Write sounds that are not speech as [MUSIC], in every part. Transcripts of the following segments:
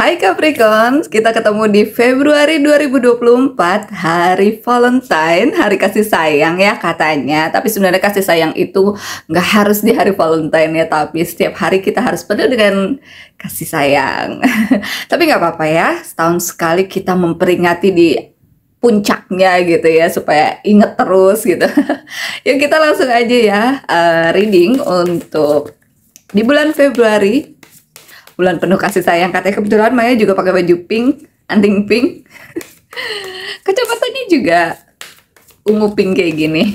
Hai Capricorn, kita ketemu di Februari 2024, hari Valentine, hari kasih sayang ya katanya. Tapi sebenarnya kasih sayang itu nggak harus di hari Valentine ya, tapi setiap hari kita harus penuh dengan kasih sayang. [LAUGHS] tapi nggak apa-apa ya, setahun sekali kita memperingati di puncaknya gitu ya, supaya inget terus gitu. [LAUGHS] Yuk kita langsung aja ya uh, reading untuk di bulan Februari bulan penuh kasih sayang katanya kebetulan Maya juga pakai baju pink anting pink [LAUGHS] kecepatannya juga ungu pink kayak gini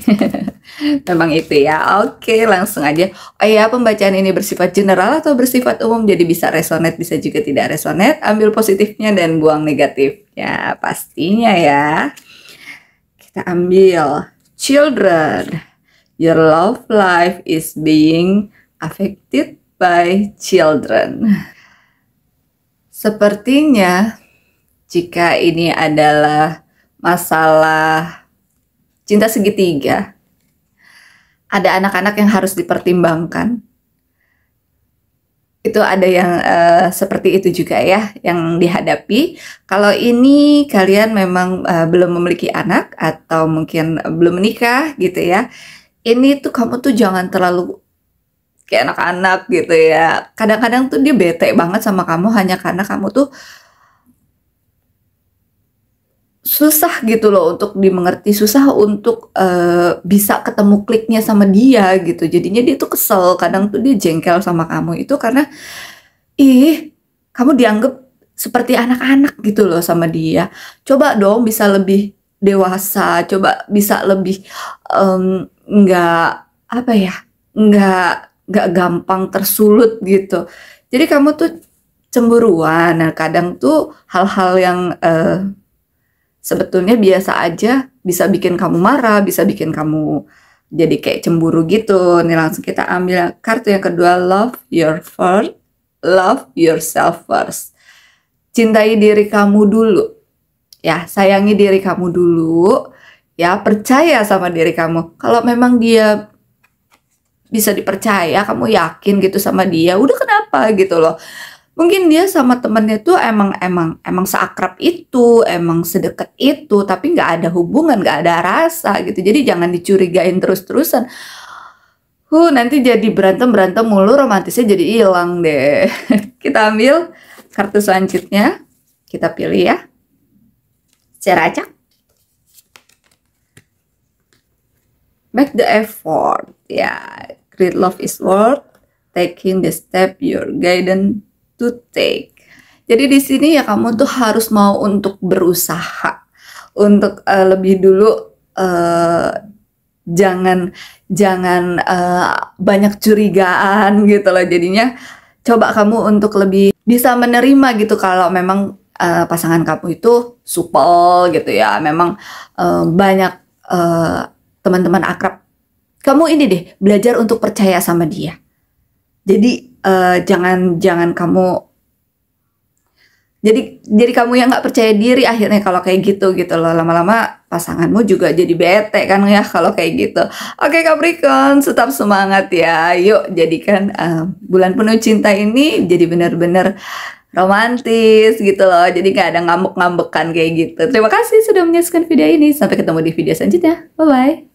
[LAUGHS] memang itu ya oke langsung aja oh ya pembacaan ini bersifat general atau bersifat umum jadi bisa resonate bisa juga tidak resonate ambil positifnya dan buang negatif ya pastinya ya kita ambil children your love life is being affected by children Sepertinya jika ini adalah masalah cinta segitiga, ada anak-anak yang harus dipertimbangkan. Itu ada yang uh, seperti itu juga ya yang dihadapi. Kalau ini kalian memang uh, belum memiliki anak atau mungkin belum menikah gitu ya. Ini tuh kamu tuh jangan terlalu kayak anak-anak gitu ya. Kadang-kadang tuh dia bete banget sama kamu hanya karena kamu tuh susah gitu loh untuk dimengerti, susah untuk uh, bisa ketemu kliknya sama dia gitu. Jadinya dia tuh kesel, kadang tuh dia jengkel sama kamu itu karena ih, kamu dianggap seperti anak-anak gitu loh sama dia. Coba dong bisa lebih dewasa, coba bisa lebih mmm, nggak um, apa ya, Enggak gak gampang tersulut gitu. Jadi kamu tuh cemburuan. Nah, kadang tuh hal-hal yang uh, sebetulnya biasa aja bisa bikin kamu marah, bisa bikin kamu jadi kayak cemburu gitu. Nih langsung kita ambil kartu yang kedua, love your first, love yourself first. Cintai diri kamu dulu. Ya, sayangi diri kamu dulu. Ya, percaya sama diri kamu. Kalau memang dia bisa dipercaya, kamu yakin gitu sama dia. Udah kenapa gitu loh. Mungkin dia sama temennya tuh emang emang emang seakrab itu, emang sedekat itu, tapi nggak ada hubungan, nggak ada rasa gitu. Jadi jangan dicurigain terus-terusan. Huh, nanti jadi berantem-berantem mulu romantisnya jadi hilang deh. [LAUGHS] Kita ambil kartu selanjutnya. Kita pilih ya. Secara acak. make the effort ya yeah. great love is worth taking the step your guidance to take jadi di sini ya kamu tuh harus mau untuk berusaha untuk uh, lebih dulu uh, jangan jangan uh, banyak curigaan gitu loh jadinya coba kamu untuk lebih bisa menerima gitu kalau memang uh, pasangan kamu itu supel gitu ya memang uh, banyak teman-teman akrab, kamu ini deh belajar untuk percaya sama dia. Jadi jangan eh, jangan jangan kamu jadi jadi kamu yang nggak percaya diri akhirnya kalau kayak gitu gitu loh lama-lama pasanganmu juga jadi bete kan ya [LAUGHS] kalau kayak gitu oke Capricorn tetap semangat ya yuk jadikan uh, bulan penuh cinta ini jadi benar-benar romantis gitu loh jadi nggak ada ngambek-ngambekan kayak gitu terima kasih sudah menyaksikan video ini sampai ketemu di video selanjutnya bye bye